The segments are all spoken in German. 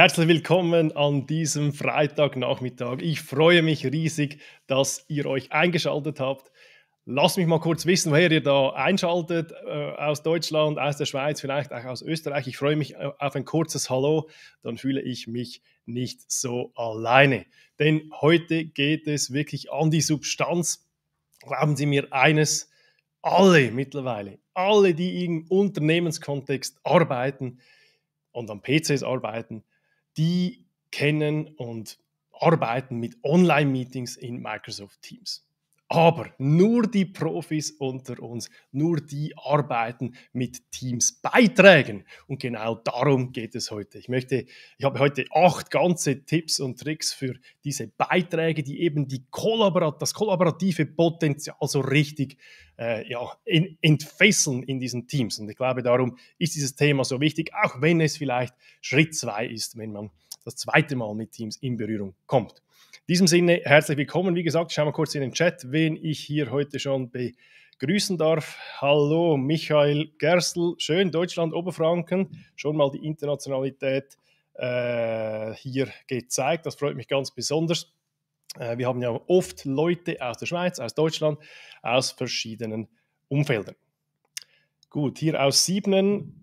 Herzlich willkommen an diesem Freitagnachmittag. Ich freue mich riesig, dass ihr euch eingeschaltet habt. Lasst mich mal kurz wissen, woher ihr da einschaltet, äh, aus Deutschland, aus der Schweiz, vielleicht auch aus Österreich. Ich freue mich äh, auf ein kurzes Hallo, dann fühle ich mich nicht so alleine. Denn heute geht es wirklich an die Substanz. Glauben Sie mir eines, alle mittlerweile, alle, die im Unternehmenskontext arbeiten und am PCs arbeiten, die kennen und arbeiten mit Online-Meetings in Microsoft Teams. Aber nur die Profis unter uns, nur die arbeiten mit Teams Beiträgen. Und genau darum geht es heute. Ich möchte, ich habe heute acht ganze Tipps und Tricks für diese Beiträge, die eben die Kollaborat das kollaborative Potenzial so richtig äh, ja, in, entfesseln in diesen Teams. Und ich glaube, darum ist dieses Thema so wichtig, auch wenn es vielleicht Schritt zwei ist, wenn man das zweite Mal mit Teams in Berührung kommt. In diesem Sinne, herzlich willkommen. Wie gesagt, schauen wir kurz in den Chat, wen ich hier heute schon begrüßen darf. Hallo, Michael Gerstl, schön Deutschland, Oberfranken, schon mal die Internationalität äh, hier gezeigt. Das freut mich ganz besonders. Äh, wir haben ja oft Leute aus der Schweiz, aus Deutschland, aus verschiedenen Umfeldern. Gut, hier aus Siebenen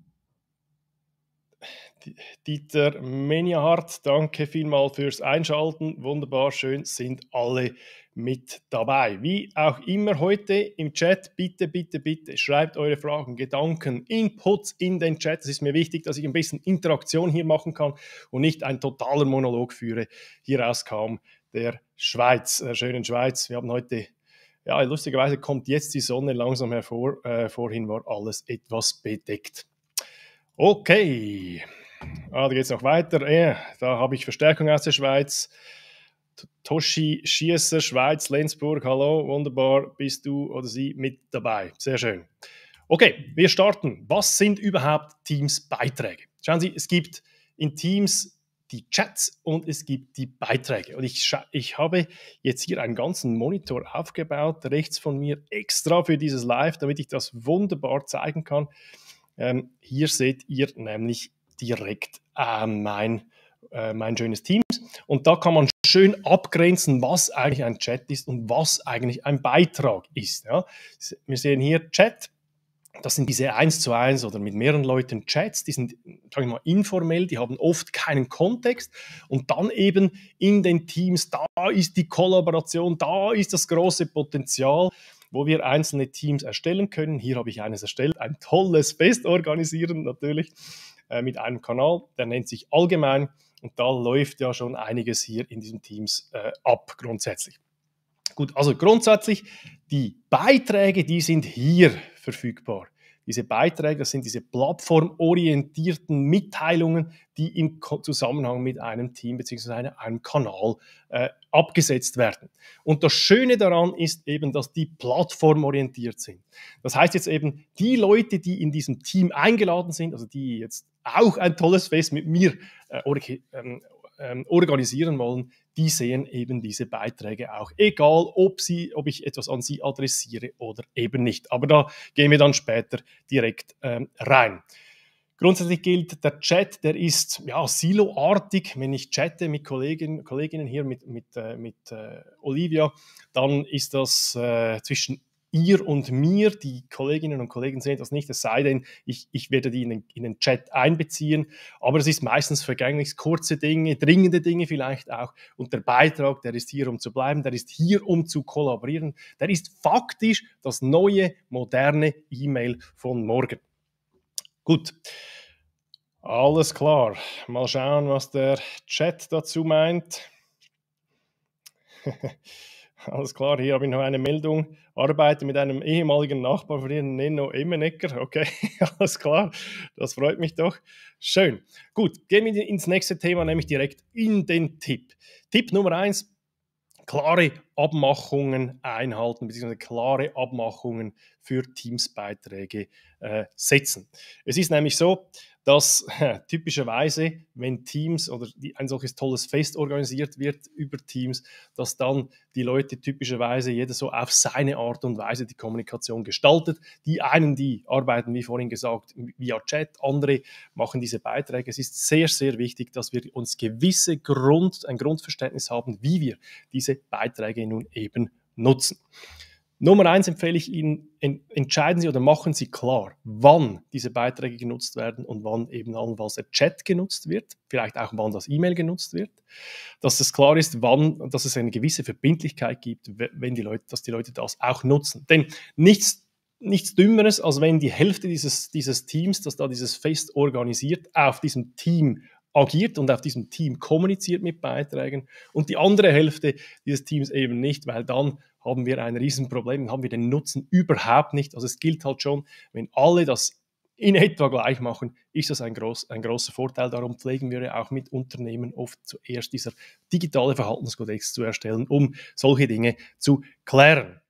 Dieter Meniahardt, danke vielmal fürs Einschalten. Wunderbar, schön sind alle mit dabei. Wie auch immer heute im Chat, bitte, bitte, bitte schreibt eure Fragen, Gedanken, Inputs in den Chat. Es ist mir wichtig, dass ich ein bisschen Interaktion hier machen kann und nicht einen totalen Monolog führe. Hieraus kam der Schweiz, der schönen Schweiz. Wir haben heute ja, lustigerweise kommt jetzt die Sonne langsam hervor. Äh, vorhin war alles etwas bedeckt. Okay. Ah, da geht es noch weiter. Eh, da habe ich Verstärkung aus der Schweiz. Toshi Schiesser, Schweiz, Lenzburg, hallo, wunderbar, bist du oder sie mit dabei. Sehr schön. Okay, wir starten. Was sind überhaupt Teams-Beiträge? Schauen Sie, es gibt in Teams die Chats und es gibt die Beiträge. Und ich, ich habe jetzt hier einen ganzen Monitor aufgebaut, rechts von mir, extra für dieses Live, damit ich das wunderbar zeigen kann. Ähm, hier seht ihr nämlich direkt äh, mein, äh, mein schönes Teams. Und da kann man schön abgrenzen, was eigentlich ein Chat ist und was eigentlich ein Beitrag ist. Ja. Wir sehen hier Chat. Das sind diese 1 zu 1 oder mit mehreren Leuten Chats, die sind, sage ich mal, informell, die haben oft keinen Kontext. Und dann eben in den Teams, da ist die Kollaboration, da ist das große Potenzial wo wir einzelne Teams erstellen können. Hier habe ich eines erstellt, ein tolles Fest organisieren natürlich. Äh, mit einem Kanal, der nennt sich Allgemein und da läuft ja schon einiges hier in diesem Teams äh, ab grundsätzlich. Gut, also grundsätzlich, die Beiträge, die sind hier verfügbar diese Beiträge, das sind diese plattformorientierten Mitteilungen, die im Zusammenhang mit einem Team bzw. einem Kanal äh, abgesetzt werden. Und das Schöne daran ist eben, dass die plattformorientiert sind. Das heißt jetzt eben, die Leute, die in diesem Team eingeladen sind, also die jetzt auch ein tolles Fest mit mir äh, ähm, ähm, organisieren wollen, die sehen eben diese Beiträge auch, egal ob, sie, ob ich etwas an sie adressiere oder eben nicht. Aber da gehen wir dann später direkt ähm, rein. Grundsätzlich gilt, der Chat, der ist ja siloartig. Wenn ich chatte mit Kollegen, Kolleginnen hier, mit, mit, äh, mit äh, Olivia, dann ist das äh, zwischen ihr und mir, die Kolleginnen und Kollegen sehen das nicht, es sei denn, ich, ich werde die in den, in den Chat einbeziehen, aber es ist meistens vergänglich, kurze Dinge, dringende Dinge vielleicht auch und der Beitrag, der ist hier, um zu bleiben, der ist hier, um zu kollaborieren, der ist faktisch das neue, moderne E-Mail von morgen. Gut. Alles klar. Mal schauen, was der Chat dazu meint. Alles klar, hier habe ich noch eine Meldung arbeite mit einem ehemaligen Nachbar von Ihnen, Nino Emenecker. Okay, alles klar, das freut mich doch. Schön. Gut, gehen wir ins nächste Thema, nämlich direkt in den Tipp. Tipp Nummer eins, klare Abmachungen einhalten, beziehungsweise klare Abmachungen für Teamsbeiträge äh, setzen. Es ist nämlich so, dass typischerweise, wenn Teams oder ein solches tolles Fest organisiert wird über Teams, dass dann die Leute typischerweise jeder so auf seine Art und Weise die Kommunikation gestaltet. Die einen, die arbeiten, wie vorhin gesagt, via Chat, andere machen diese Beiträge. Es ist sehr, sehr wichtig, dass wir uns gewisse Grund, ein Grundverständnis haben, wie wir diese Beiträge nun eben nutzen. Nummer eins empfehle ich Ihnen, entscheiden Sie oder machen Sie klar, wann diese Beiträge genutzt werden und wann eben allenfalls der Chat genutzt wird, vielleicht auch wann das E-Mail genutzt wird, dass es klar ist, wann, dass es eine gewisse Verbindlichkeit gibt, wenn die Leute, dass die Leute das auch nutzen. Denn nichts nichts Dümmeres, als wenn die Hälfte dieses, dieses Teams, das da dieses Fest organisiert, auf diesem Team agiert und auf diesem Team kommuniziert mit Beiträgen und die andere Hälfte dieses Teams eben nicht, weil dann haben wir ein Riesenproblem, haben wir den Nutzen überhaupt nicht. Also es gilt halt schon, wenn alle das in etwa gleich machen, ist das ein, groß, ein großer Vorteil. Darum pflegen wir ja auch mit Unternehmen oft zuerst dieser digitale Verhaltenskodex zu erstellen, um solche Dinge zu klären.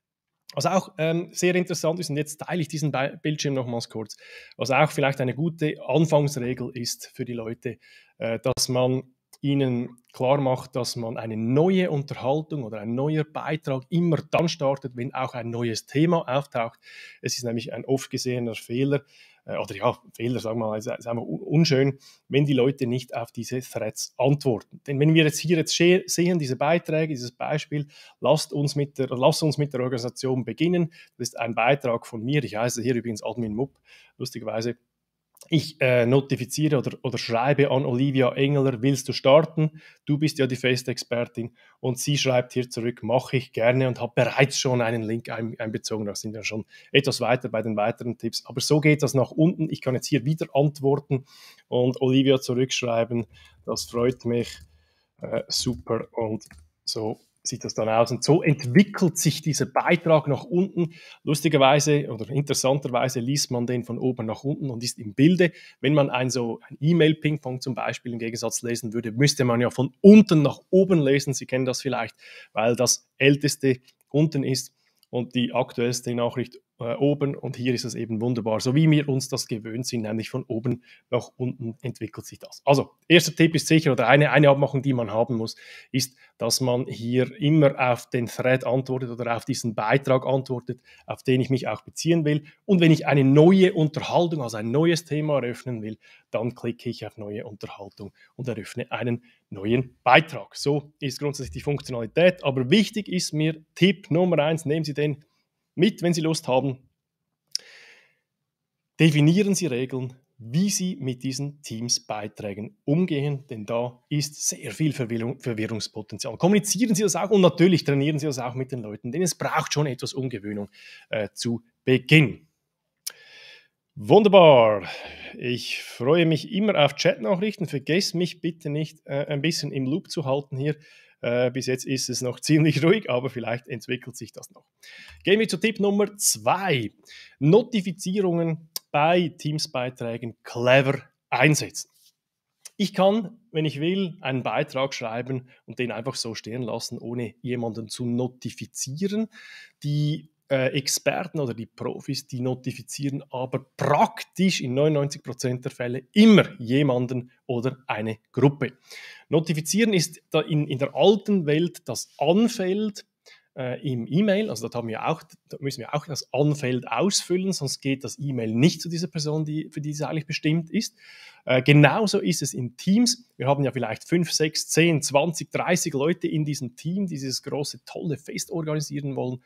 Was auch ähm, sehr interessant ist, und jetzt teile ich diesen Be Bildschirm nochmals kurz, was auch vielleicht eine gute Anfangsregel ist für die Leute, äh, dass man ihnen klar macht, dass man eine neue Unterhaltung oder ein neuer Beitrag immer dann startet, wenn auch ein neues Thema auftaucht. Es ist nämlich ein oft gesehener Fehler, äh, oder ja, Fehler, sagen wir mal, sagen wir unschön, wenn die Leute nicht auf diese Threads antworten. Denn wenn wir jetzt hier jetzt sehen, diese Beiträge, dieses Beispiel, lasst uns mit der, lasst uns mit der Organisation beginnen. Das ist ein Beitrag von mir. Ich heiße hier übrigens Admin Mupp, lustigerweise ich äh, notifiziere oder, oder schreibe an Olivia Engeler, willst du starten? Du bist ja die Fest-Expertin Und sie schreibt hier zurück, mache ich gerne und habe bereits schon einen Link ein, einbezogen. Da sind wir schon etwas weiter bei den weiteren Tipps. Aber so geht das nach unten. Ich kann jetzt hier wieder antworten und Olivia zurückschreiben. Das freut mich. Äh, super. Und so sieht das dann aus? Und so entwickelt sich dieser Beitrag nach unten. Lustigerweise oder interessanterweise liest man den von oben nach unten und ist im Bilde. Wenn man ein so ein E-Mail-Ping-Pong zum Beispiel im Gegensatz lesen würde, müsste man ja von unten nach oben lesen. Sie kennen das vielleicht, weil das älteste unten ist und die aktuellste Nachricht äh, oben und hier ist es eben wunderbar, so wie wir uns das gewöhnt sind, nämlich von oben nach unten entwickelt sich das. Also, erster Tipp ist sicher, oder eine, eine Abmachung, die man haben muss, ist, dass man hier immer auf den Thread antwortet oder auf diesen Beitrag antwortet, auf den ich mich auch beziehen will. Und wenn ich eine neue Unterhaltung, also ein neues Thema eröffnen will, dann klicke ich auf neue Unterhaltung und eröffne einen neuen Beitrag. So ist grundsätzlich die Funktionalität. Aber wichtig ist mir Tipp Nummer eins, nehmen Sie den mit, wenn Sie Lust haben. Definieren Sie Regeln, wie Sie mit diesen Teams-Beiträgen umgehen, denn da ist sehr viel Verwirrung, Verwirrungspotenzial. Kommunizieren Sie das auch und natürlich trainieren Sie das auch mit den Leuten, denn es braucht schon etwas Umgewöhnung äh, zu Beginn. Wunderbar. Ich freue mich immer auf Chatnachrichten. Vergesst mich bitte nicht, äh, ein bisschen im Loop zu halten hier. Äh, bis jetzt ist es noch ziemlich ruhig, aber vielleicht entwickelt sich das noch. Gehen wir zu Tipp Nummer zwei: Notifizierungen bei Teams-Beiträgen clever einsetzen. Ich kann, wenn ich will, einen Beitrag schreiben und den einfach so stehen lassen, ohne jemanden zu notifizieren. Die äh, Experten oder die Profis, die notifizieren aber praktisch in 99% der Fälle immer jemanden oder eine Gruppe. Notifizieren ist in, in der alten Welt das Anfeld, äh, im E-Mail, also da, auch, da, müssen wir auch das Anfeld ausfüllen, sonst geht das E-Mail nicht zu dieser Person, die, für die es eigentlich bestimmt ist. Äh, genauso ist es in Teams. Wir haben ja vielleicht 5, 6, 10, 20, 30 Leute in diesem Team, die dieses große, tolle Fest organisieren wollen.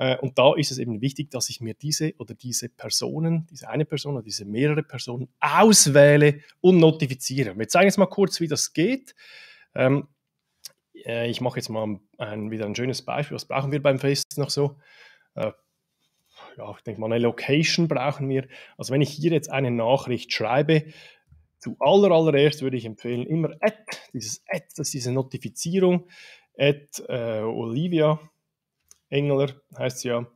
Äh, und da ist es eben wichtig, dass ich mir diese oder diese Personen, diese eine Person oder diese mehrere Personen auswähle und notifiziere. Wir zeigen jetzt mal kurz, wie das geht. Ähm, äh, ich mache jetzt mal ein, wieder ein schönes Beispiel. Was brauchen wir beim Fest noch so? Äh, ja, ich denke mal, eine Location brauchen wir. Also wenn ich hier jetzt eine Nachricht schreibe, zu aller, allererst würde ich empfehlen, immer Ad, dieses Ad, das ist diese Notifizierung, Ad äh, Olivia, Engler heißt sie ja.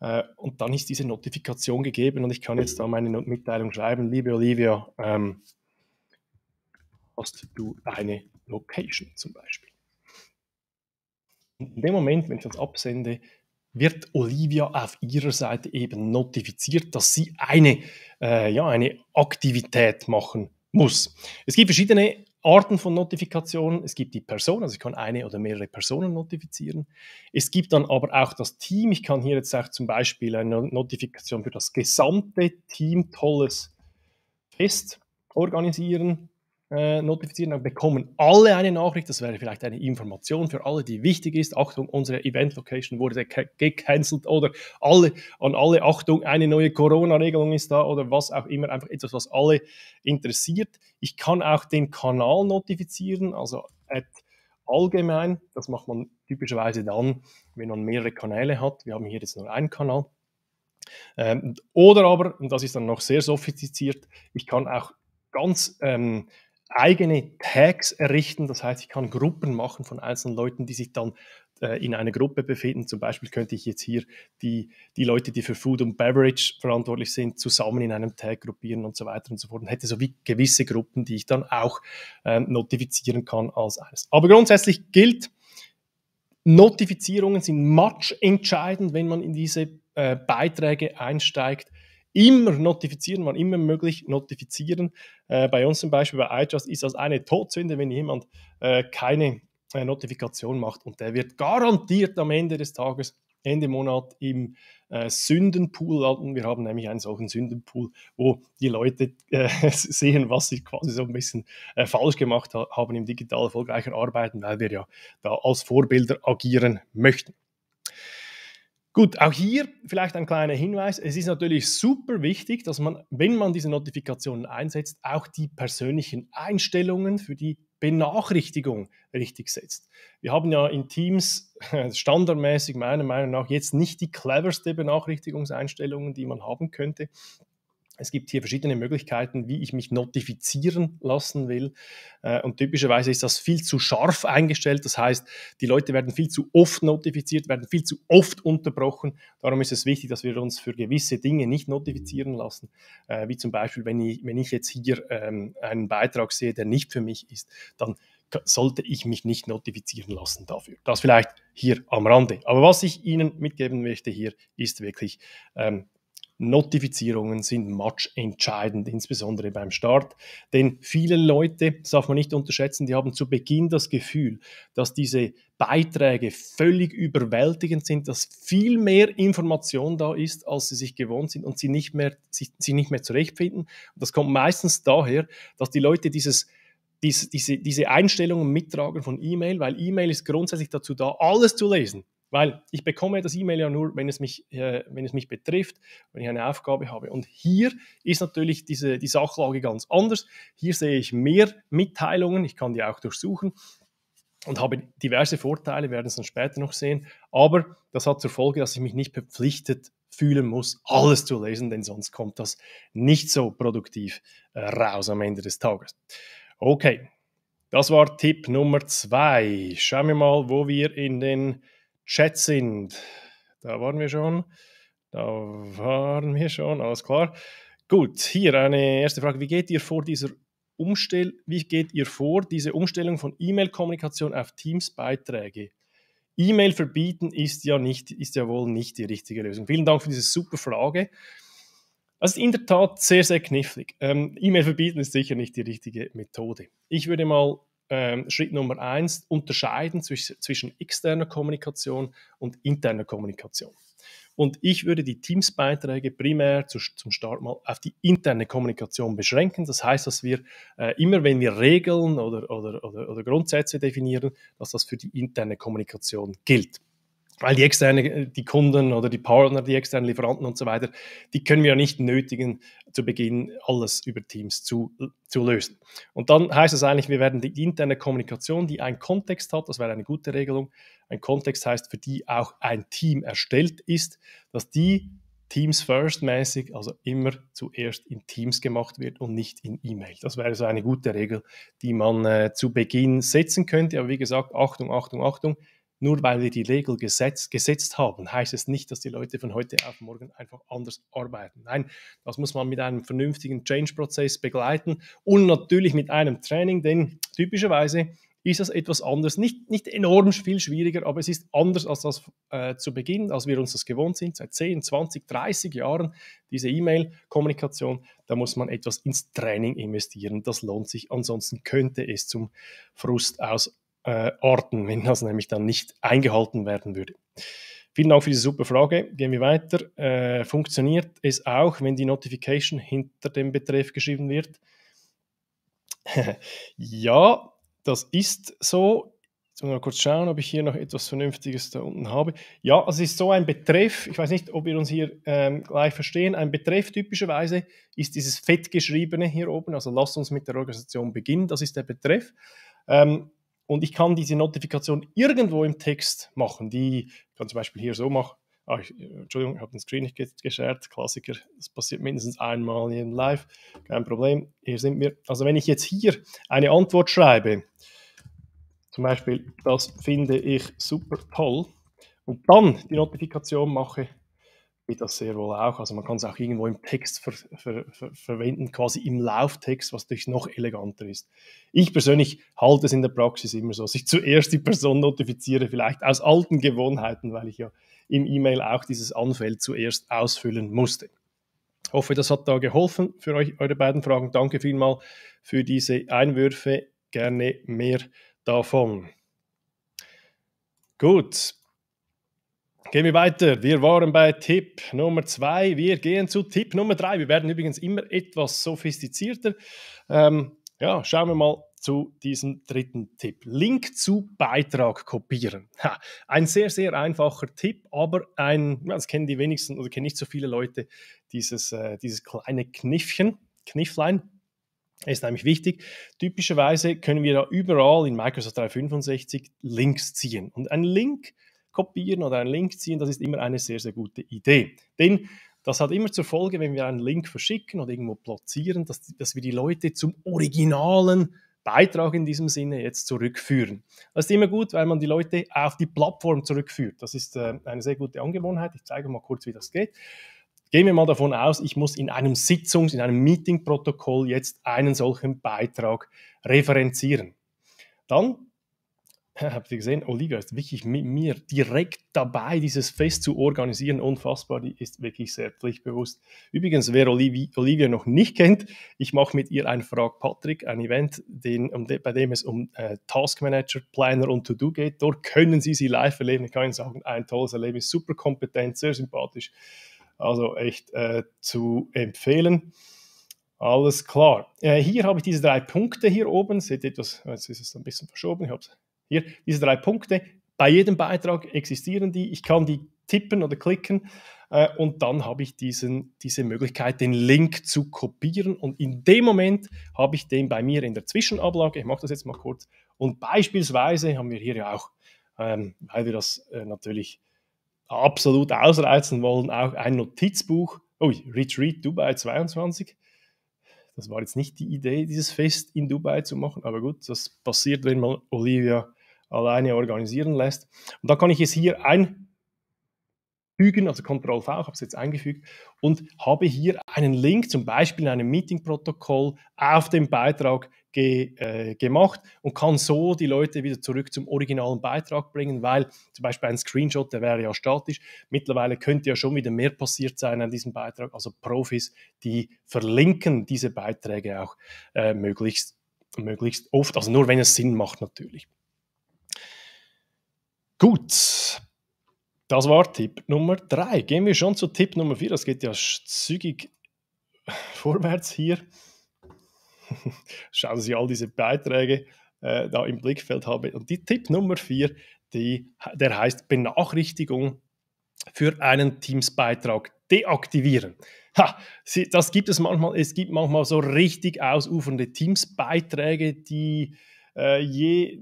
Äh, und dann ist diese Notifikation gegeben und ich kann jetzt da meine Mitteilung schreiben. Liebe Olivia, ähm, hast du eine Location zum Beispiel? Und in dem Moment, wenn ich das absende, wird Olivia auf ihrer Seite eben notifiziert, dass sie eine, äh, ja, eine Aktivität machen muss. Es gibt verschiedene Arten von Notifikationen. Es gibt die Person, also ich kann eine oder mehrere Personen notifizieren. Es gibt dann aber auch das Team. Ich kann hier jetzt auch zum Beispiel eine Notifikation für das gesamte Team Tolles Fest organisieren äh, notifizieren, dann bekommen alle eine Nachricht. Das wäre vielleicht eine Information für alle, die wichtig ist. Achtung, unsere Event-Location wurde gecancelt oder alle, an alle Achtung, eine neue Corona-Regelung ist da oder was auch immer. Einfach etwas, was alle interessiert. Ich kann auch den Kanal notifizieren, also allgemein. Das macht man typischerweise dann, wenn man mehrere Kanäle hat. Wir haben hier jetzt nur einen Kanal. Ähm, oder aber, und das ist dann noch sehr sophistiziert, ich kann auch ganz ähm, eigene Tags errichten. Das heißt, ich kann Gruppen machen von einzelnen Leuten, die sich dann äh, in einer Gruppe befinden. Zum Beispiel könnte ich jetzt hier die, die Leute, die für Food und Beverage verantwortlich sind, zusammen in einem Tag gruppieren und so weiter und so fort. Und hätte so wie gewisse Gruppen, die ich dann auch äh, notifizieren kann als eines. Aber grundsätzlich gilt, Notifizierungen sind much entscheidend, wenn man in diese äh, Beiträge einsteigt immer notifizieren, wann immer möglich notifizieren. Äh, bei uns zum Beispiel bei iTrust ist das eine Todsünde, wenn jemand äh, keine äh, Notifikation macht und der wird garantiert am Ende des Tages, Ende Monat im äh, Sündenpool landen. Wir haben nämlich einen solchen Sündenpool, wo die Leute äh, sehen, was sie quasi so ein bisschen äh, falsch gemacht haben im digital erfolgreichen Arbeiten, weil wir ja da als Vorbilder agieren möchten. Gut, auch hier vielleicht ein kleiner Hinweis. Es ist natürlich super wichtig, dass man, wenn man diese Notifikationen einsetzt, auch die persönlichen Einstellungen für die Benachrichtigung richtig setzt. Wir haben ja in Teams äh, standardmäßig meiner Meinung nach jetzt nicht die cleverste Benachrichtigungseinstellungen, die man haben könnte. Es gibt hier verschiedene Möglichkeiten, wie ich mich notifizieren lassen will. Äh, und typischerweise ist das viel zu scharf eingestellt. Das heißt, die Leute werden viel zu oft notifiziert, werden viel zu oft unterbrochen. Darum ist es wichtig, dass wir uns für gewisse Dinge nicht notifizieren lassen. Äh, wie zum Beispiel, wenn ich, wenn ich jetzt hier ähm, einen Beitrag sehe, der nicht für mich ist, dann sollte ich mich nicht notifizieren lassen dafür. Das vielleicht hier am Rande. Aber was ich Ihnen mitgeben möchte hier, ist wirklich, ähm, Notifizierungen sind entscheidend, insbesondere beim Start. Denn viele Leute, das darf man nicht unterschätzen, die haben zu Beginn das Gefühl, dass diese Beiträge völlig überwältigend sind, dass viel mehr Information da ist, als sie sich gewohnt sind und sie nicht mehr, sie, sie nicht mehr zurechtfinden. das kommt meistens daher, dass die Leute dieses diese, diese Einstellungen mittragen von E-Mail, weil E-Mail ist grundsätzlich dazu da, alles zu lesen. Weil ich bekomme das E-Mail ja nur, wenn es, mich, äh, wenn es mich betrifft, wenn ich eine Aufgabe habe. Und hier ist natürlich diese, die Sachlage ganz anders. Hier sehe ich mehr Mitteilungen, ich kann die auch durchsuchen und habe diverse Vorteile, werden es dann später noch sehen. Aber das hat zur Folge, dass ich mich nicht verpflichtet fühlen muss, alles zu lesen, denn sonst kommt das nicht so produktiv äh, raus am Ende des Tages. Okay, das war Tipp Nummer zwei. Schauen wir mal, wo wir in den Chat sind. Da waren wir schon. Da waren wir schon, alles klar. Gut, hier eine erste Frage. Wie geht ihr vor dieser Umstell wie geht ihr vor, diese Umstellung von E-Mail-Kommunikation auf Teams-Beiträge? E-Mail verbieten ist ja, nicht, ist ja wohl nicht die richtige Lösung. Vielen Dank für diese super Frage. Das ist in der Tat sehr, sehr knifflig. Ähm, E-Mail verbieten ist sicher nicht die richtige Methode. Ich würde mal ähm, Schritt Nummer eins, unterscheiden zwischen, zwischen externer Kommunikation und interner Kommunikation. Und ich würde die Teams-Beiträge primär zu, zum Start mal auf die interne Kommunikation beschränken. Das heißt, dass wir äh, immer, wenn wir Regeln oder, oder, oder, oder Grundsätze definieren, dass das für die interne Kommunikation gilt. Weil die externen, äh, die Kunden oder die Partner, die externen Lieferanten und so weiter, die können wir ja nicht nötigen, zu Beginn alles über Teams zu, zu lösen. Und dann heißt es eigentlich, wir werden die interne Kommunikation, die einen Kontext hat, das wäre eine gute Regelung, ein Kontext heißt, für die auch ein Team erstellt ist, dass die Teams first mäßig, also immer zuerst in Teams gemacht wird und nicht in E-Mail. Das wäre so eine gute Regel, die man äh, zu Beginn setzen könnte. Aber wie gesagt, Achtung, Achtung, Achtung, nur weil wir die Regel gesetzt, gesetzt, haben, heißt es nicht, dass die Leute von heute auf morgen einfach anders arbeiten. Nein, das muss man mit einem vernünftigen Change-Prozess begleiten und natürlich mit einem Training, denn typischerweise ist das etwas anders. Nicht, nicht enorm viel schwieriger, aber es ist anders als das äh, zu Beginn, als wir uns das gewohnt sind, seit 10, 20, 30 Jahren, diese E-Mail-Kommunikation. Da muss man etwas ins Training investieren. Das lohnt sich. Ansonsten könnte es zum Frust aus äh, Orten, wenn das nämlich dann nicht eingehalten werden würde. Vielen Dank für diese super Frage. Gehen wir weiter. Äh, funktioniert es auch, wenn die Notification hinter dem Betreff geschrieben wird? ja, das ist so. Jetzt muss ich mal kurz schauen, ob ich hier noch etwas Vernünftiges da unten habe. Ja, es ist so ein Betreff. Ich weiß nicht, ob wir uns hier ähm, gleich verstehen. Ein Betreff typischerweise ist dieses fettgeschriebene hier oben. Also lasst uns mit der Organisation beginnen. Das ist der Betreff. Ähm, und ich kann diese Notifikation irgendwo im Text machen. Die kann zum Beispiel hier so machen. Ah, ich, äh, Entschuldigung, ich habe den Screen nicht geshared. Klassiker, das passiert mindestens einmal in Live. Kein Problem, hier sind wir. Also wenn ich jetzt hier eine Antwort schreibe, zum Beispiel, das finde ich super toll, und dann die Notifikation mache, geht das sehr wohl auch. Also man kann es auch irgendwo im Text ver ver ver verwenden, quasi im Lauftext, was natürlich noch eleganter ist. Ich persönlich halte es in der Praxis immer so, dass ich zuerst die Person notifiziere, vielleicht aus alten Gewohnheiten, weil ich ja im E-Mail auch dieses Anfeld zuerst ausfüllen musste. Ich hoffe, das hat da geholfen für euch, eure beiden Fragen. Danke vielmal für diese Einwürfe. Gerne mehr davon. Gut, gehen wir weiter. Wir waren bei Tipp Nummer 2. Wir gehen zu Tipp Nummer 3. Wir werden übrigens immer etwas sophistizierter. Ähm, ja, schauen wir mal zu diesem dritten Tipp. Link zu Beitrag kopieren. Ha, ein sehr, sehr einfacher Tipp, aber ein, das kennen die wenigsten oder kennen nicht so viele Leute, dieses, äh, dieses kleine Kniffchen, Knifflein. Ist nämlich wichtig. Typischerweise können wir da überall in Microsoft 365 Links ziehen. Und ein Link kopieren oder einen Link ziehen, das ist immer eine sehr, sehr gute Idee. Denn das hat immer zur Folge, wenn wir einen Link verschicken oder irgendwo platzieren, dass, dass wir die Leute zum originalen Beitrag in diesem Sinne jetzt zurückführen. Das ist immer gut, weil man die Leute auf die Plattform zurückführt. Das ist äh, eine sehr gute Angewohnheit. Ich zeige mal kurz, wie das geht. Gehen wir mal davon aus, ich muss in einem Sitzungs-, in einem Meeting-Protokoll jetzt einen solchen Beitrag referenzieren. Dann habt ihr gesehen, Olivia ist wirklich mit mir direkt dabei, dieses Fest zu organisieren. Unfassbar, die ist wirklich sehr pflichtbewusst. Übrigens, wer Olivia, noch nicht kennt, ich mache mit ihr ein Frag Patrick, ein Event, den, um bei dem es um äh, Manager, Planner und To-Do geht. Dort können Sie sie live erleben. Ich kann Ihnen sagen, ein tolles Erlebnis, super kompetent, sehr sympathisch. Also echt äh, zu empfehlen. Alles klar. Äh, hier habe ich diese drei Punkte hier oben. Seht etwas, jetzt ist es ein bisschen verschoben, ich habe es hier, diese drei Punkte. Bei jedem Beitrag existieren die. Ich kann die tippen oder klicken äh, und dann habe ich diesen, diese Möglichkeit, den Link zu kopieren und in dem Moment habe ich den bei mir in der Zwischenablage, ich mache das jetzt mal kurz, und beispielsweise haben wir hier ja auch, ähm, weil wir das äh, natürlich absolut ausreizen wollen, auch ein Notizbuch, oh, Retreat Dubai 22, das war jetzt nicht die Idee, dieses Fest in Dubai zu machen, aber gut, das passiert, wenn man Olivia alleine organisieren lässt. Und da kann ich es hier einfügen, also Ctrl V, ich habe es jetzt eingefügt, und habe hier einen Link, zum Beispiel in einem Meeting-Protokoll, auf dem Beitrag ge, äh, gemacht und kann so die Leute wieder zurück zum originalen Beitrag bringen, weil zum Beispiel ein Screenshot, der wäre ja statisch. Mittlerweile könnte ja schon wieder mehr passiert sein an diesem Beitrag. Also Profis, die verlinken diese Beiträge auch äh, möglichst möglichst oft, also nur wenn es Sinn macht natürlich. Gut. Das war Tipp Nummer 3. Gehen wir schon zu Tipp Nummer 4. Das geht ja zügig vorwärts hier. Schauen Sie all diese Beiträge äh, da im Blickfeld habe. Und die Tipp Nummer 4, der heißt Benachrichtigung für einen Teams-Beitrag deaktivieren. Ha, Sie, das gibt es manchmal. Es gibt manchmal so richtig ausufernde Teams-Beiträge, die äh, je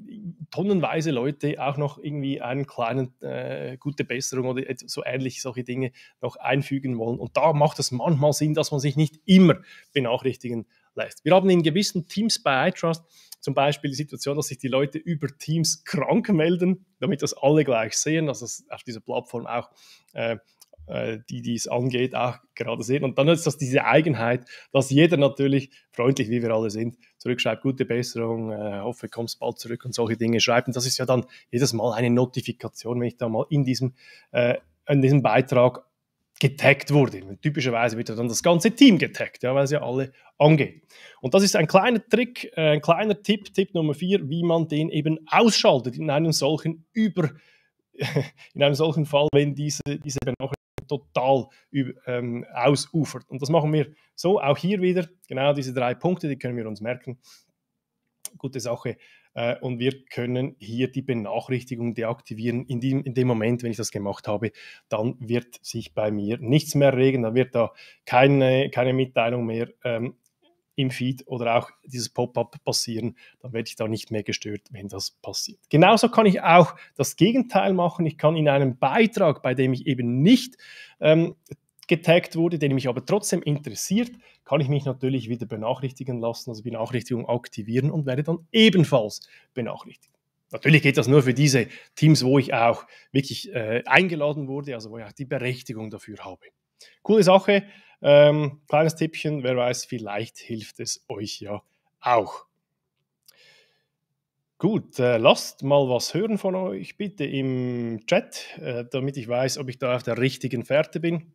tonnenweise Leute auch noch irgendwie einen kleinen äh, gute Besserung oder so ähnlich solche Dinge noch einfügen wollen. Und da macht es manchmal Sinn, dass man sich nicht immer benachrichtigen lässt. Wir haben in gewissen Teams bei iTrust zum Beispiel die Situation, dass sich die Leute über Teams krank melden, damit das alle gleich sehen, dass es auf dieser Plattform auch äh, äh, die, die es angeht, auch gerade sehen. Und dann ist das diese Eigenheit, dass jeder natürlich, freundlich wie wir alle sind, zurückschreibt, gute Besserung, äh, hoffe, kommst bald zurück und solche Dinge schreibt. Und das ist ja dann jedes Mal eine Notifikation, wenn ich da mal in diesem, äh, in diesem Beitrag getaggt wurde. Typischerweise wird dann das ganze Team getaggt, ja, weil es ja alle angeht. Und das ist ein kleiner Trick, äh, ein kleiner Tipp, Tipp Nummer vier, wie man den eben ausschaltet in einem solchen Über, in einem solchen Fall, wenn diese, diese Benachrichtigung total ähm, ausufert. Und das machen wir so, auch hier wieder. Genau diese drei Punkte, die können wir uns merken. Gute Sache. Äh, und wir können hier die Benachrichtigung deaktivieren. In dem, in dem Moment, wenn ich das gemacht habe, dann wird sich bei mir nichts mehr regen, dann wird da keine, keine Mitteilung mehr ähm, im Feed oder auch dieses Pop-up passieren, dann werde ich da nicht mehr gestört, wenn das passiert. Genauso kann ich auch das Gegenteil machen. Ich kann in einem Beitrag, bei dem ich eben nicht ähm, getaggt wurde, den mich aber trotzdem interessiert, kann ich mich natürlich wieder benachrichtigen lassen, also Benachrichtigung aktivieren und werde dann ebenfalls benachrichtigt. Natürlich geht das nur für diese Teams, wo ich auch wirklich äh, eingeladen wurde, also wo ich auch die Berechtigung dafür habe. Coole Sache, ähm, kleines Tippchen, wer weiß, vielleicht hilft es euch ja auch. Gut, äh, lasst mal was hören von euch bitte im Chat, äh, damit ich weiß, ob ich da auf der richtigen Fährte bin.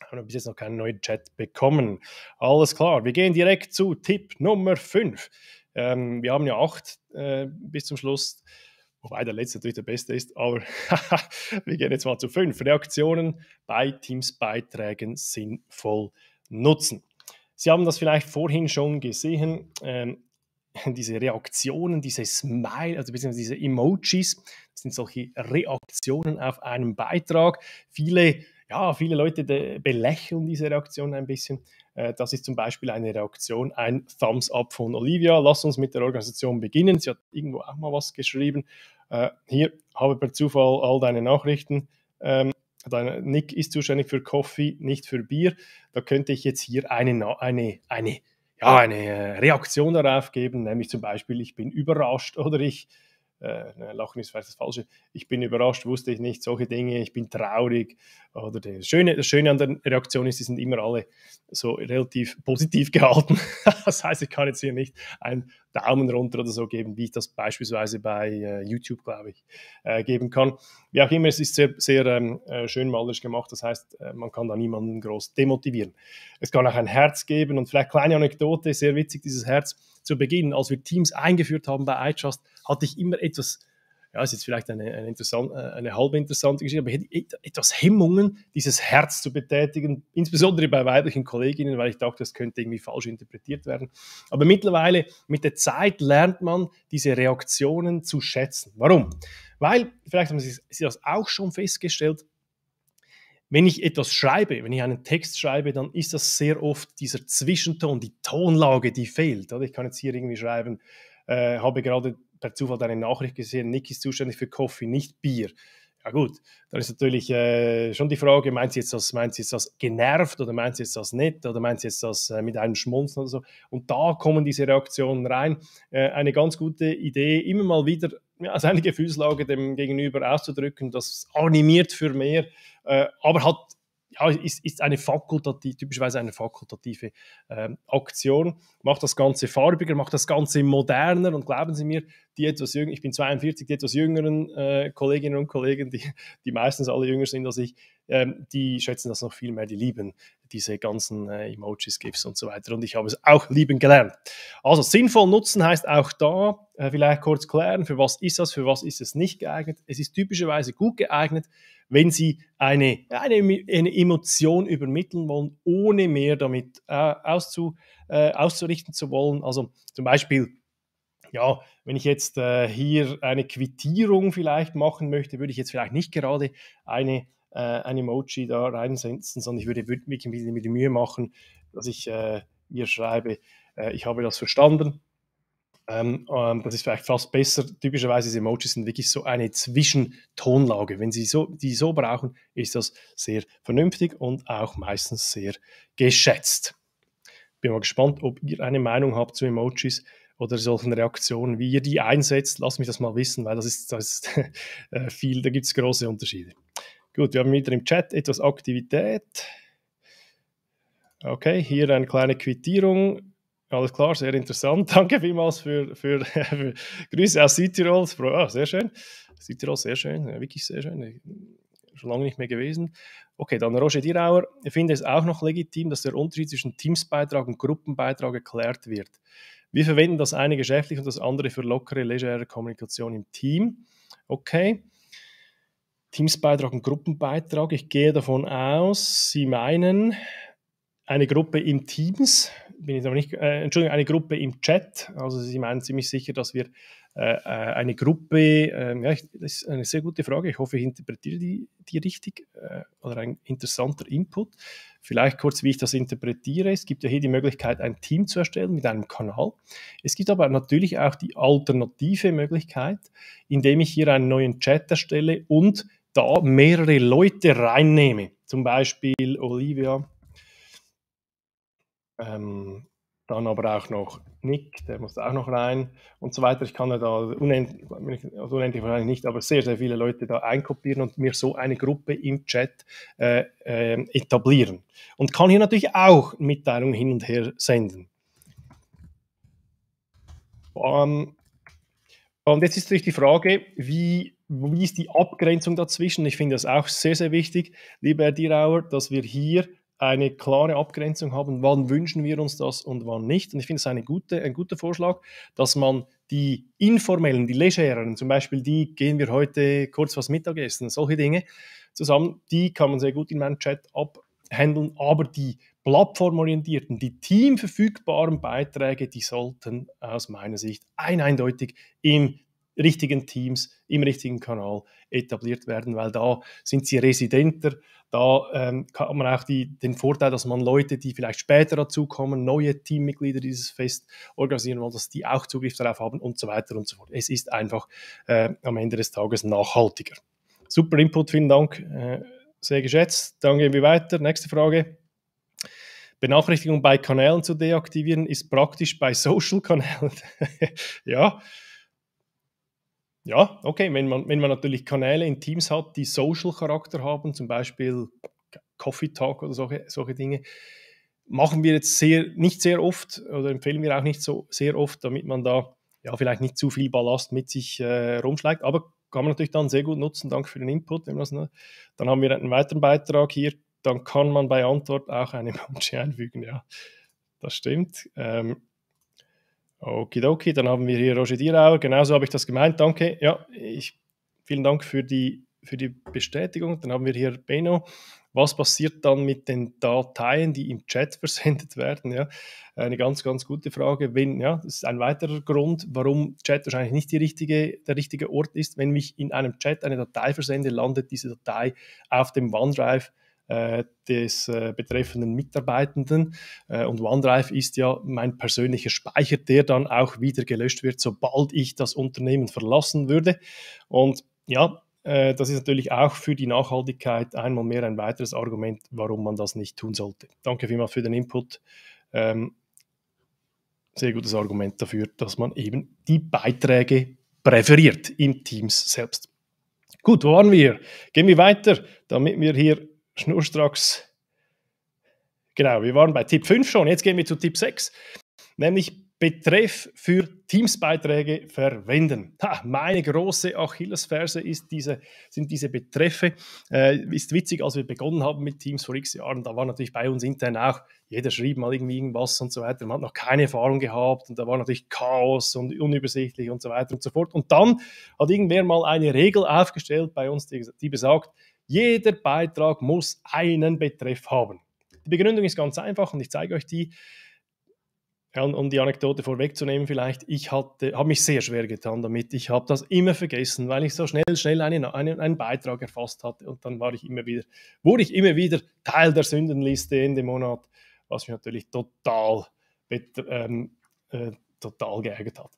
Ich habe bis jetzt noch keinen neuen Chat bekommen. Alles klar, wir gehen direkt zu Tipp Nummer 5. Ähm, wir haben ja acht äh, bis zum Schluss. Wobei der letzte natürlich der beste ist, aber wir gehen jetzt mal zu fünf. Reaktionen bei Teams-Beiträgen sinnvoll nutzen. Sie haben das vielleicht vorhin schon gesehen, ähm, diese Reaktionen, diese Smile, also beziehungsweise diese Emojis, das sind solche Reaktionen auf einen Beitrag. Viele ja, viele Leute belächeln diese Reaktion ein bisschen. Äh, das ist zum Beispiel eine Reaktion, ein Thumbs Up von Olivia. Lass uns mit der Organisation beginnen. Sie hat irgendwo auch mal was geschrieben. Äh, hier habe per Zufall all deine Nachrichten. Ähm, dein Nick ist zuständig für Coffee, nicht für Bier. Da könnte ich jetzt hier eine, eine, eine, ja, eine äh, Reaktion darauf geben, nämlich zum Beispiel, ich bin überrascht oder ich äh, Lachen ist vielleicht das Falsche. Ich bin überrascht, wusste ich nicht, solche Dinge. Ich bin traurig, oder das Schöne, das Schöne an der Reaktion ist, die sind immer alle so relativ positiv gehalten. das heißt, ich kann jetzt hier nicht einen Daumen runter oder so geben, wie ich das beispielsweise bei äh, YouTube, glaube ich, äh, geben kann. Wie auch immer, es ist sehr, sehr ähm, äh, schön malerisch gemacht. Das heißt, äh, man kann da niemanden groß demotivieren. Es kann auch ein Herz geben und vielleicht kleine Anekdote, sehr witzig, dieses Herz. Zu Beginn, als wir Teams eingeführt haben bei iTrust, hatte ich immer etwas ja, ist jetzt vielleicht eine, eine, äh, eine halb interessante Geschichte, aber ich hätte etwas Hemmungen, dieses Herz zu betätigen, insbesondere bei weiblichen Kolleginnen, weil ich dachte, das könnte irgendwie falsch interpretiert werden. Aber mittlerweile, mit der Zeit lernt man, diese Reaktionen zu schätzen. Warum? Weil, vielleicht haben Sie das auch schon festgestellt, wenn ich etwas schreibe, wenn ich einen Text schreibe, dann ist das sehr oft dieser Zwischenton, die Tonlage, die fehlt. Ich kann jetzt hier irgendwie schreiben, äh, habe gerade per Zufall eine Nachricht gesehen, Nick ist zuständig für Coffee, nicht Bier. Ja gut, da ist natürlich äh, schon die Frage, meint sie jetzt das, meint sie jetzt das genervt oder meint sie jetzt das nett oder meint sie jetzt das äh, mit einem Schmunzen oder so. Und da kommen diese Reaktionen rein. Äh, eine ganz gute Idee, immer mal wieder ja, seine Gefühlslage dem Gegenüber auszudrücken, das animiert für mehr, äh, aber hat ja, ist, ist eine fakultative, typischerweise eine fakultative ähm, Aktion. Macht das Ganze farbiger, macht das Ganze moderner und glauben Sie mir, die etwas jünger, ich bin 42, die etwas jüngeren äh, Kolleginnen und Kollegen, die, die meistens alle jünger sind als ich, ähm, die schätzen das noch viel mehr, die lieben diese ganzen äh, Emojis, GIFs und so weiter. Und ich habe es auch lieben gelernt. Also sinnvoll nutzen heißt auch da äh, vielleicht kurz klären, für was ist das, für was ist es nicht geeignet. Es ist typischerweise gut geeignet, wenn Sie eine, eine, eine Emotion übermitteln wollen, ohne mehr damit äh, auszu, äh, auszurichten zu wollen. Also zum Beispiel ja, wenn ich jetzt äh, hier eine Quittierung vielleicht machen möchte, würde ich jetzt vielleicht nicht gerade eine äh, ein Emoji da reinsetzen, sondern ich würde wirklich mir die Mühe machen, dass ich äh, ihr schreibe, äh, ich habe das verstanden. ähm, ähm das ist vielleicht fast besser. Typischerweise sind Emojis sind wirklich so eine Zwischentonlage. Wenn Sie so, die so brauchen, ist das sehr vernünftig und auch meistens sehr geschätzt. Bin mal gespannt, ob ihr eine Meinung habt zu Emojis oder solchen Reaktionen, wie ihr die einsetzt. Lasst mich das mal wissen, weil das ist, das ist äh, viel, da gibt es große Unterschiede. Gut, wir haben wieder im Chat etwas Aktivität. Okay, hier eine kleine Quittierung. Alles klar, sehr interessant. Danke vielmals für, für, für Grüße aus Südtirol. Ah, sehr schön. Südtirol, sehr schön. Ja, wirklich sehr schön. Schon lange nicht mehr gewesen. Okay, dann Roger Dirauer. Ich finde es auch noch legitim, dass der Unterschied zwischen Teamsbeitrag und Gruppenbeitrag erklärt wird. Wir verwenden das eine geschäftlich und das andere für lockere, legere Kommunikation im Team. Okay. Teamsbeitrag und Gruppenbeitrag. Ich gehe davon aus, Sie meinen eine Gruppe im Teams, bin jetzt aber nicht, äh, Entschuldigung, eine Gruppe im Chat. Also Sie meinen ziemlich sicher, dass wir äh, äh eine Gruppe, äh, ja, ich, das ist eine sehr gute Frage. Ich hoffe, ich interpretiere die, die richtig äh, oder ein interessanter Input. Vielleicht kurz, wie ich das interpretiere. Es gibt ja hier die Möglichkeit, ein Team zu erstellen mit einem Kanal. Es gibt aber natürlich auch die alternative Möglichkeit, indem ich hier einen neuen Chat erstelle und da mehrere Leute reinnehme, zum Beispiel Olivia, ähm, dann aber auch noch Nick, der muss auch noch rein und so weiter. Ich kann ja da unendlich, also unendlich wahrscheinlich nicht, aber sehr, sehr viele Leute da einkopieren und mir so eine Gruppe im Chat äh, äh, etablieren. Und kann hier natürlich auch Mitteilungen hin und her senden. Um, ähm, und jetzt ist natürlich die Frage, wie wie ist die Abgrenzung dazwischen? Ich finde das auch sehr, sehr wichtig, lieber Herr Dierauer, dass wir hier eine klare Abgrenzung haben, wann wünschen wir uns das und wann nicht. Und ich finde es eine gute, ein guter Vorschlag, dass man die informellen, die legeren, zum Beispiel die, gehen wir heute kurz was Mittagessen, solche Dinge zusammen, die kann man sehr gut in meinem Chat abhandeln, aber die plattformorientierten, die teamverfügbaren Beiträge, die sollten aus meiner Sicht ein eindeutig in richtigen Teams, im richtigen Kanal etabliert werden, weil da sind sie residenter, da ähm, hat man auch die, den Vorteil, dass man Leute, die vielleicht später dazukommen, neue Teammitglieder dieses Fest organisieren wollen, dass die auch Zugriff darauf haben und so weiter und so fort. Es ist einfach äh, am Ende des Tages nachhaltiger. Super Input, vielen Dank, äh, sehr geschätzt. Dann gehen wir weiter. Nächste Frage. Benachrichtigungen bei Kanälen zu deaktivieren ist praktisch bei Social-Kanälen. ja, ja, okay, wenn man, wenn man natürlich Kanäle in Teams hat, die Social-Charakter haben, zum Beispiel Coffee Talk oder solche, solche Dinge, machen wir jetzt sehr, nicht sehr oft oder empfehlen wir auch nicht so sehr oft, damit man da ja vielleicht nicht zu viel Ballast mit sich äh, rumschlägt. Aber kann man natürlich dann sehr gut nutzen. Danke für den Input. Dann haben wir einen weiteren Beitrag hier. Dann kann man bei Antwort auch eine Emoji einfügen. Ja, das stimmt. Ähm, Okidoki, dann haben wir hier Roger Dierauer. Genauso habe ich das gemeint. Danke. Ja, ich, vielen Dank für die, für die Bestätigung. Dann haben wir hier Beno. Was passiert dann mit den Dateien, die im Chat versendet werden? Ja, eine ganz, ganz gute Frage. Wenn, ja, das ist ein weiterer Grund, warum Chat wahrscheinlich nicht richtige, der richtige Ort ist. Wenn ich in einem Chat eine Datei versende, landet diese Datei auf dem OneDrive äh, des äh, betreffenden Mitarbeitenden. Äh, und OneDrive ist ja mein persönlicher Speicher, der dann auch wieder gelöscht wird, sobald ich das Unternehmen verlassen würde. Und ja, das ist natürlich auch für die Nachhaltigkeit einmal mehr ein weiteres Argument, warum man das nicht tun sollte. Danke vielmals für den Input. Ähm, sehr gutes Argument dafür, dass man eben die Beiträge präferiert im Teams selbst. Gut, wo waren wir? Gehen wir weiter, damit wir hier schnurstracks. Genau, wir waren bei Tipp 5 schon, jetzt gehen wir zu Tipp 6, nämlich Betreff für Teamsbeiträge verwenden. Ha, meine große Achillesferse ist diese, sind diese Betreffe. Äh, ist witzig, als wir begonnen haben mit Teams vor x Jahren, da war natürlich bei uns intern auch, jeder schrieb mal irgendwie irgendwas und so weiter. Man hat noch keine Erfahrung gehabt und da war natürlich Chaos und unübersichtlich und so weiter und so fort. Und dann hat irgendwer mal eine Regel aufgestellt bei uns, die, die besagt, jeder Beitrag muss einen Betreff haben. Die Begründung ist ganz einfach und ich zeige euch die. um die Anekdote vorwegzunehmen, vielleicht, ich habe mich sehr schwer getan damit. Ich habe das immer vergessen, weil ich so schnell, schnell einen, einen, einen Beitrag erfasst hatte. Und dann war ich immer wieder, wurde ich immer wieder Teil der Sündenliste Ende Monat, was mich natürlich total, ähm, äh, total geärgert hat.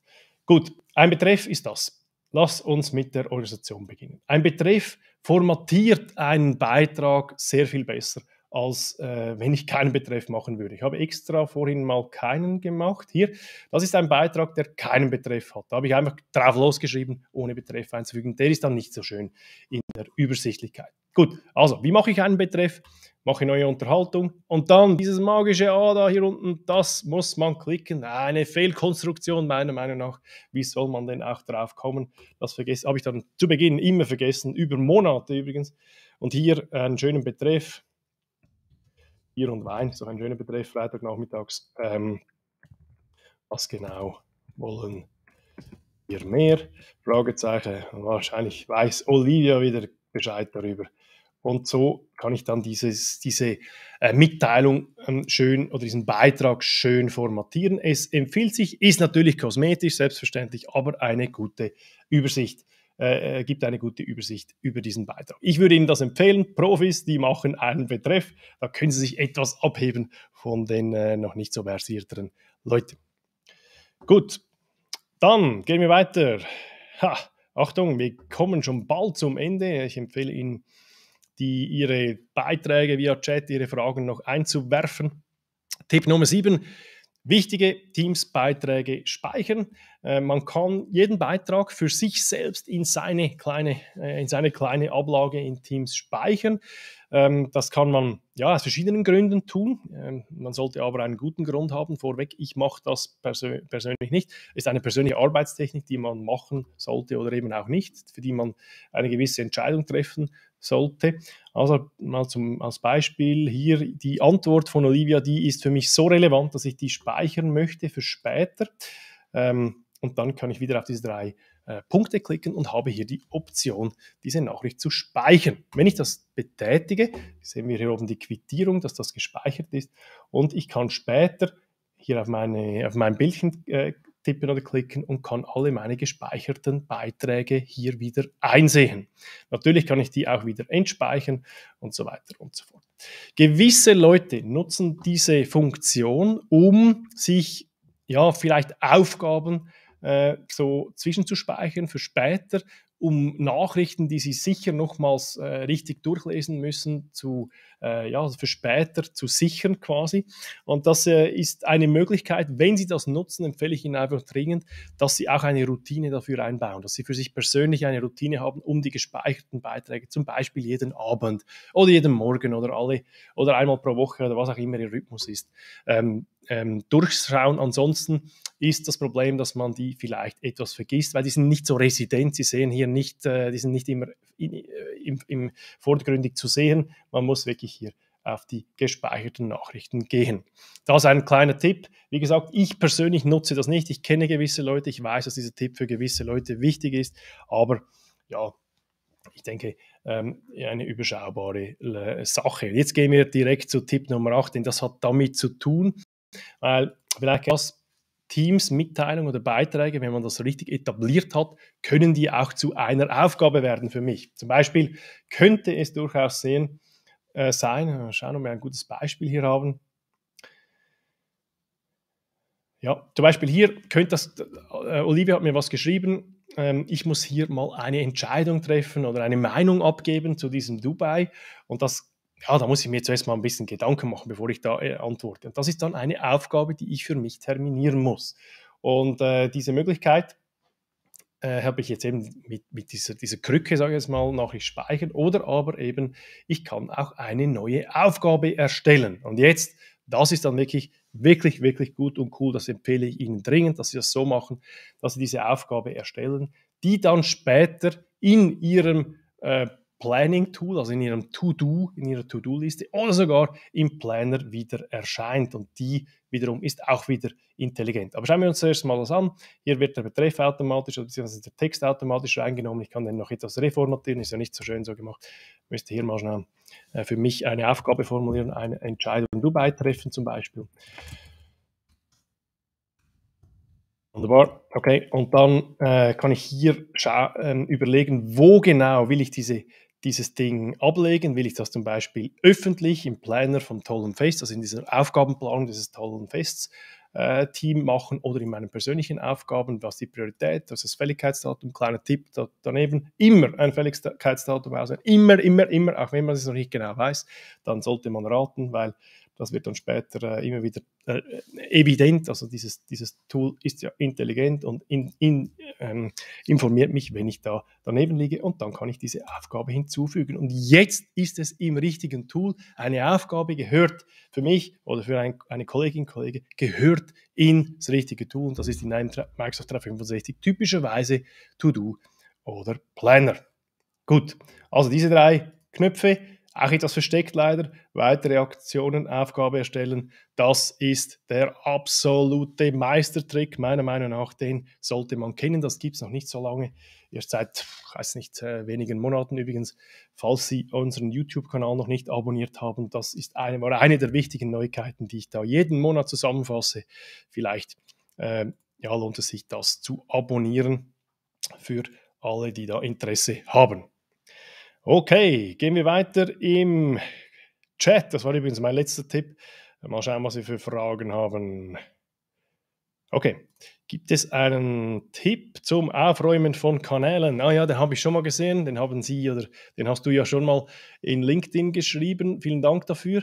Gut, ein Betreff ist das. Lass uns mit der Organisation beginnen. Ein Betreff formatiert einen Beitrag sehr viel besser, als äh, wenn ich keinen Betreff machen würde. Ich habe extra vorhin mal keinen gemacht. Hier, das ist ein Beitrag, der keinen Betreff hat. Da habe ich einfach drauf losgeschrieben, ohne Betreff einzufügen. Der ist dann nicht so schön in der Übersichtlichkeit. Gut, also, wie mache ich einen Betreff? Mache neue Unterhaltung und dann dieses magische A ah, da hier unten, das muss man klicken. Eine Fehlkonstruktion meiner Meinung nach. Wie soll man denn auch drauf kommen? Das habe ich dann zu Beginn immer vergessen, über Monate übrigens. Und hier einen schönen Betreff. Bier und Wein, so ein schöner Betreff, Freitagnachmittags. Ähm, was genau wollen wir mehr? Fragezeichen. Wahrscheinlich weiß Olivia wieder Bescheid darüber. Und so kann ich dann dieses, diese äh, Mitteilung ähm, schön oder diesen Beitrag schön formatieren. Es empfiehlt sich, ist natürlich kosmetisch, selbstverständlich, aber eine gute Übersicht, äh, äh, gibt eine gute Übersicht über diesen Beitrag. Ich würde Ihnen das empfehlen. Profis, die machen einen Betreff, da können Sie sich etwas abheben von den äh, noch nicht so versierteren Leuten. Gut, dann gehen wir weiter. Ha, Achtung, wir kommen schon bald zum Ende. Ich empfehle Ihnen, die ihre Beiträge via Chat, ihre Fragen noch einzuwerfen. Tipp Nummer 7. Wichtige Teams-Beiträge speichern. Äh, man kann jeden Beitrag für sich selbst in seine kleine, äh, in seine kleine Ablage in Teams speichern. Ähm, das kann man ja, aus verschiedenen Gründen tun. Ähm, man sollte aber einen guten Grund haben vorweg. Ich mache das persö persönlich nicht. Ist eine persönliche Arbeitstechnik, die man machen sollte oder eben auch nicht, für die man eine gewisse Entscheidung treffen sollte. Also mal zum, als Beispiel hier die Antwort von Olivia, die ist für mich so relevant, dass ich die speichern möchte für später. Ähm, und dann kann ich wieder auf diese drei äh, Punkte klicken und habe hier die Option, diese Nachricht zu speichern. Wenn ich das betätige, sehen wir hier oben die Quittierung, dass das gespeichert ist und ich kann später hier auf, meine, auf mein Bildchen äh, tippen oder klicken und kann alle meine gespeicherten Beiträge hier wieder einsehen. Natürlich kann ich die auch wieder entspeichern und so weiter und so fort. Gewisse Leute nutzen diese Funktion, um sich ja vielleicht Aufgaben zu äh, so zwischenzuspeichern für später, um Nachrichten, die Sie sicher nochmals äh, richtig durchlesen müssen, zu, äh, ja, für später zu sichern quasi. Und das äh, ist eine Möglichkeit, wenn Sie das nutzen, empfehle ich Ihnen einfach dringend, dass Sie auch eine Routine dafür einbauen, dass Sie für sich persönlich eine Routine haben, um die gespeicherten Beiträge, zum Beispiel jeden Abend oder jeden Morgen oder alle oder einmal pro Woche oder was auch immer Ihr Rhythmus ist, ähm, ähm, durchschauen. Ansonsten ist das Problem, dass man die vielleicht etwas vergisst, weil die sind nicht so resident. Sie sehen hier nicht, äh, die sind nicht immer in, äh, im, im vordergründig zu sehen. Man muss wirklich hier auf die gespeicherten Nachrichten gehen. Das ist ein kleiner Tipp. Wie gesagt, ich persönlich nutze das nicht. Ich kenne gewisse Leute. Ich weiß, dass dieser Tipp für gewisse Leute wichtig ist. Aber ja, ich denke, ähm, eine überschaubare äh, Sache. Jetzt gehen wir direkt zu Tipp Nummer 8, denn das hat damit zu tun, weil vielleicht das Teams Mitteilungen oder Beiträge, wenn man das richtig etabliert hat, können die auch zu einer Aufgabe werden für mich. Zum Beispiel könnte es durchaus sehen, äh, sein, äh, schauen, ob wir ein gutes Beispiel hier haben. Ja, zum Beispiel hier könnte das, äh, Olivia hat mir was geschrieben, ähm, ich muss hier mal eine Entscheidung treffen oder eine Meinung abgeben zu diesem Dubai und das ja, da muss ich mir zuerst mal ein bisschen Gedanken machen, bevor ich da äh, antworte. Und das ist dann eine Aufgabe, die ich für mich terminieren muss. Und äh, diese Möglichkeit äh, habe ich jetzt eben mit, mit dieser, dieser Krücke, sage ich jetzt mal, Nachricht speichern oder aber eben, ich kann auch eine neue Aufgabe erstellen. Und jetzt, das ist dann wirklich, wirklich, wirklich gut und cool. Das empfehle ich Ihnen dringend, dass Sie das so machen, dass Sie diese Aufgabe erstellen, die dann später in Ihrem äh, Planning Tool, also in ihrem To-Do, in ihrer To-Do-Liste oder sogar im Planner wieder erscheint. Und die wiederum ist auch wieder intelligent. Aber schauen wir uns zuerst mal das an. Hier wird der Betreff automatisch oder beziehungsweise der Text automatisch reingenommen. Ich kann den noch etwas reformatieren, ist ja nicht so schön so gemacht. Ich müsste hier mal schnell äh, für mich eine Aufgabe formulieren, eine Entscheidung in Dubai treffen zum Beispiel. Wunderbar, okay. Und dann äh, kann ich hier äh, überlegen, wo genau will ich diese dieses Ding ablegen? Will ich das zum Beispiel öffentlich im Planner vom tollen Fest, also in dieser Aufgabenplanung dieses tollen Fests, äh, Team machen oder in meinen persönlichen Aufgaben, was die Priorität, was das Fälligkeitsdatum, kleiner Tipp da, daneben, immer ein Fälligkeitsdatum auswählen, immer, immer, immer, auch wenn man es noch nicht genau weiß, dann sollte man raten, weil das wird dann später äh, immer wieder äh, evident. Also dieses, dieses Tool ist ja intelligent und in, in, ähm, informiert mich, wenn ich da daneben liege. Und dann kann ich diese Aufgabe hinzufügen. Und jetzt ist es im richtigen Tool. Eine Aufgabe gehört für mich oder für ein, eine Kollegin, Kollege, gehört ins richtige Tool. Und das ist in einem Microsoft 365 typischerweise To-Do oder Planner. Gut, also diese drei Knöpfe auch etwas versteckt leider, weitere Aktionen, Aufgabe erstellen. Das ist der absolute Meistertrick, meiner Meinung nach. Den sollte man kennen. Das gibt es noch nicht so lange. Erst seit, ich weiß nicht, äh, wenigen Monaten übrigens. Falls Sie unseren YouTube-Kanal noch nicht abonniert haben, das ist eine, war eine der wichtigen Neuigkeiten, die ich da jeden Monat zusammenfasse. Vielleicht äh, ja, lohnt es sich, das zu abonnieren für alle, die da Interesse haben. Okay, gehen wir weiter im Chat. Das war übrigens mein letzter Tipp. Mal schauen, was wir für Fragen haben. Okay, gibt es einen Tipp zum Aufräumen von Kanälen? Ah ja, den habe ich schon mal gesehen. Den haben Sie oder den hast du ja schon mal in LinkedIn geschrieben. Vielen Dank dafür.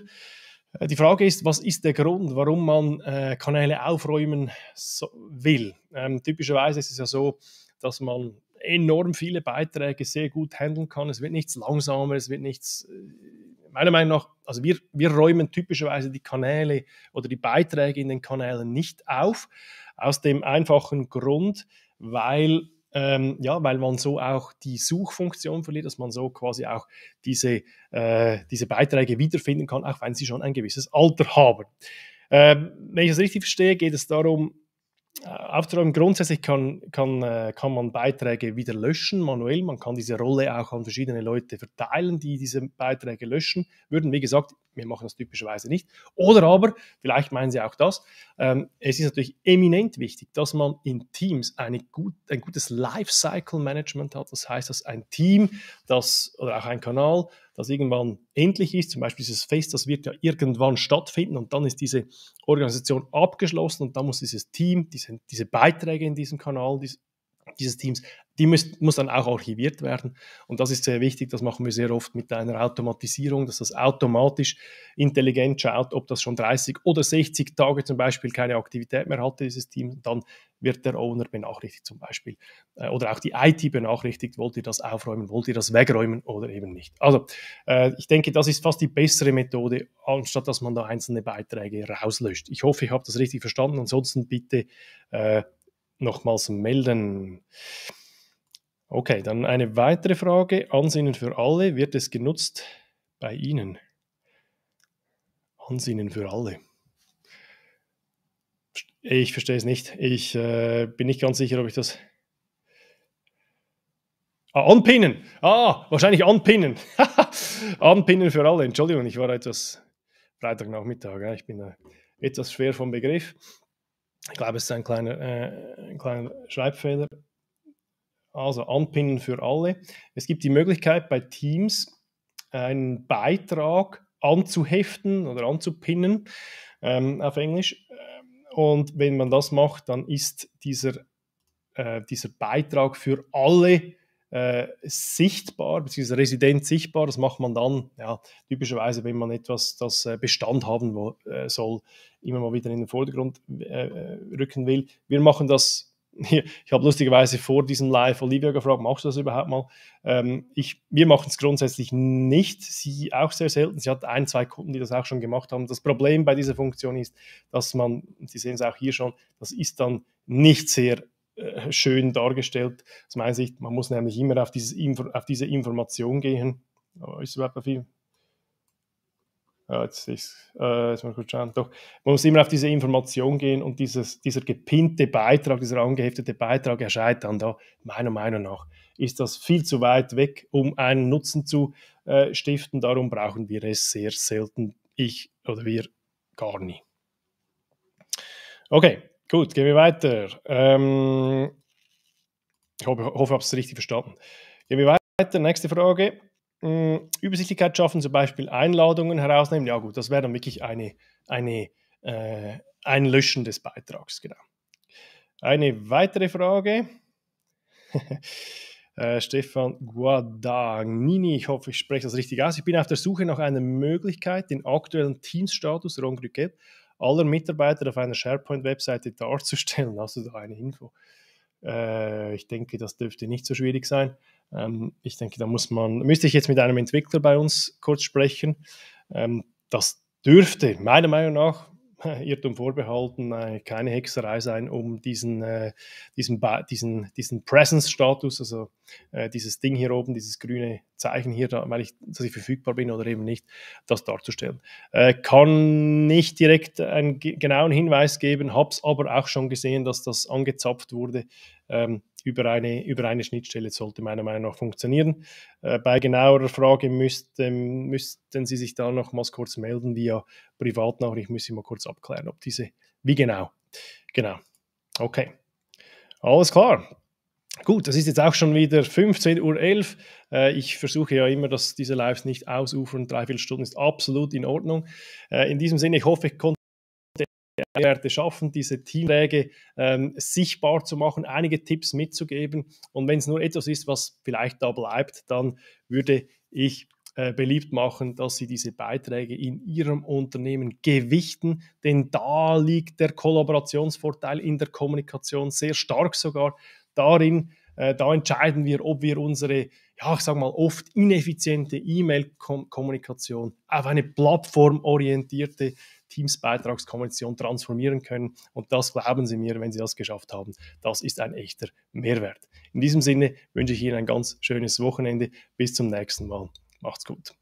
Äh, die Frage ist, was ist der Grund, warum man äh, Kanäle aufräumen so will? Ähm, typischerweise ist es ja so, dass man enorm viele Beiträge sehr gut handeln kann. Es wird nichts langsamer, es wird nichts, äh, meiner Meinung nach, also wir, wir räumen typischerweise die Kanäle oder die Beiträge in den Kanälen nicht auf, aus dem einfachen Grund, weil ähm, ja, weil man so auch die Suchfunktion verliert, dass man so quasi auch diese, äh, diese Beiträge wiederfinden kann, auch wenn sie schon ein gewisses Alter haben. Ähm, wenn ich das richtig verstehe, geht es darum, aufzuräumen. Grundsätzlich kann, kann, äh, kann man Beiträge wieder löschen, manuell. Man kann diese Rolle auch an verschiedene Leute verteilen, die diese Beiträge löschen würden. Wie gesagt, wir machen das typischerweise nicht. Oder aber, vielleicht meinen Sie auch das, ähm, es ist natürlich eminent wichtig, dass man in Teams eine gut, ein gutes Lifecycle-Management hat. Das heißt, dass ein Team das, oder auch ein Kanal das irgendwann endlich ist. Zum Beispiel dieses Fest, das wird ja irgendwann stattfinden und dann ist diese Organisation abgeschlossen und dann muss dieses Team, diese, diese Beiträge in diesem Kanal, diese, dieses Teams, die müsst, muss dann auch archiviert werden. Und das ist sehr wichtig. Das machen wir sehr oft mit einer Automatisierung, dass das automatisch intelligent schaut, ob das schon 30 oder 60 Tage zum Beispiel keine Aktivität mehr hatte, dieses Team. Dann wird der Owner benachrichtigt zum Beispiel. Äh, oder auch die IT benachrichtigt, wollt ihr das aufräumen, wollt ihr das wegräumen oder eben nicht. Also äh, ich denke, das ist fast die bessere Methode, anstatt dass man da einzelne Beiträge rauslöscht. Ich hoffe, ich habe das richtig verstanden. Ansonsten bitte äh, nochmals melden. Okay, dann eine weitere Frage. Ansinnen für alle, wird es genutzt bei Ihnen? Ansinnen für alle. Ich verstehe es nicht. Ich äh, bin nicht ganz sicher, ob ich das. Ah, anpinnen! Ah, wahrscheinlich anpinnen. anpinnen für alle. Entschuldigung, ich war etwas Freitagnachmittag. Ja. Ich bin äh, etwas schwer vom Begriff. Ich glaube, es ist ein kleiner, äh, ein kleiner Schreibfehler. Also anpinnen für alle. Es gibt die Möglichkeit bei Teams einen Beitrag anzuheften oder anzupinnen ähm, auf Englisch. Und wenn man das macht, dann ist dieser, äh, dieser Beitrag für alle äh, sichtbar, beziehungsweise resident sichtbar. Das macht man dann ja, typischerweise, wenn man etwas, das äh, Bestand haben äh, soll, immer mal wieder in den Vordergrund äh, äh rücken will. Wir machen das, ich habe lustigerweise vor diesem Live Olivia gefragt, machst du das überhaupt mal? Ähm, ich, wir machen es grundsätzlich nicht, sie auch sehr selten. Sie hat ein, zwei Kunden, die das auch schon gemacht haben. Das Problem bei dieser Funktion ist, dass man, Sie sehen es auch hier schon, das ist dann nicht sehr äh, schön dargestellt. Aus meiner Sicht, man muss nämlich immer auf, dieses, auf diese Information gehen. Ist überhaupt viel? Ja, äh, jetzt, ist, äh, jetzt mal kurz schauen. Doch, man muss immer auf diese Information gehen und dieses, dieser gepinnte Beitrag, dieser angeheftete Beitrag erscheint dann da. Meiner Meinung nach ist das viel zu weit weg, um einen Nutzen zu äh, stiften. Darum brauchen wir es sehr selten. Ich oder wir gar nie. Okay, gut, gehen wir weiter. Ähm, ich hoffe, ich habe es richtig verstanden. Gehen wir weiter. Nächste Frage mh, Übersichtlichkeit schaffen, zum Beispiel Einladungen herausnehmen. Ja gut, das wäre dann wirklich eine, eine, äh, ein Löschen des Beitrags, genau. Eine weitere Frage. äh, Stefan Guadagnini, ich hoffe, ich spreche das richtig aus. Ich bin auf der Suche nach einer Möglichkeit, den aktuellen Teams-Status, aller Mitarbeiter auf einer SharePoint-Webseite darzustellen. Hast du da eine Info? Äh, ich denke, das dürfte nicht so schwierig sein. Ähm, ich denke, da muss man, müsste ich jetzt mit einem Entwickler bei uns kurz sprechen. Ähm, das dürfte meiner Meinung nach Irrtum vorbehalten, äh, keine Hexerei sein, um diesen, äh, diesen, diesen, diesen Presence-Status, also äh, dieses Ding hier oben, dieses grüne Zeichen hier, weil ich, dass ich verfügbar bin oder eben nicht, das darzustellen. Äh, kann nicht direkt einen genauen Hinweis geben, habe es aber auch schon gesehen, dass das angezapft wurde. Ähm, über eine, über eine Schnittstelle sollte meiner Meinung nach funktionieren. Äh, bei genauerer Frage müssten, müssten Sie sich da nochmals kurz melden via Privatnachricht. Ich müsste mal kurz abklären, ob diese, wie genau. Genau. Okay. Alles klar. Gut, das ist jetzt auch schon wieder 15.11 Uhr. Äh, ich versuche ja immer, dass diese Lives nicht ausufern. Dreiviertel Stunden ist absolut in Ordnung. Äh, in diesem Sinne, ich hoffe, ich konnte Werte schaffen, diese Teamläge ähm, sichtbar zu machen, einige Tipps mitzugeben. Und wenn es nur etwas ist, was vielleicht da bleibt, dann würde ich äh, beliebt machen, dass Sie diese Beiträge in Ihrem Unternehmen gewichten, denn da liegt der Kollaborationsvorteil in der Kommunikation sehr stark sogar darin, äh, da entscheiden wir, ob wir unsere, ja, ich sage mal, oft ineffiziente E-Mail-Kommunikation auf eine plattformorientierte Teams-Beitragskommunikation transformieren können. Und das glauben Sie mir, wenn Sie das geschafft haben. Das ist ein echter Mehrwert. In diesem Sinne wünsche ich Ihnen ein ganz schönes Wochenende. Bis zum nächsten Mal. Macht's gut.